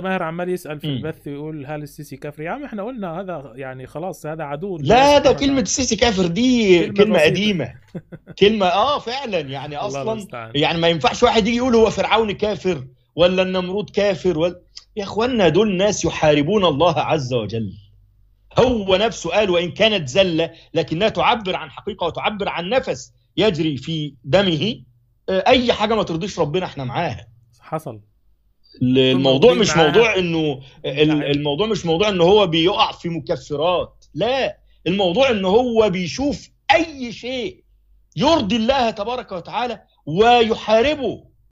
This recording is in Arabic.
ماهر عمال يسال في البث يقول هل السيسي كافر يا عم احنا قلنا هذا يعني خلاص هذا عدو لا ده كلمه السيسي كافر دي كلمه, كلمة قديمه كلمه اه فعلا يعني اصلا يعني ما ينفعش واحد يجي يقول هو فرعون كافر ولا النمرود كافر ولا يا اخوانا دول ناس يحاربون الله عز وجل هو نفسه قال وان كانت زله لكنها تعبر عن حقيقه وتعبر عن نفس يجري في دمه آه، اي حاجه ما ترضيش ربنا احنا معاها حصل الموضوع مش موضوع انه الموضوع مش موضوع انه هو بيقع في مكفرات لا الموضوع ان هو بيشوف اي شيء يرضي الله تبارك وتعالى ويحاربه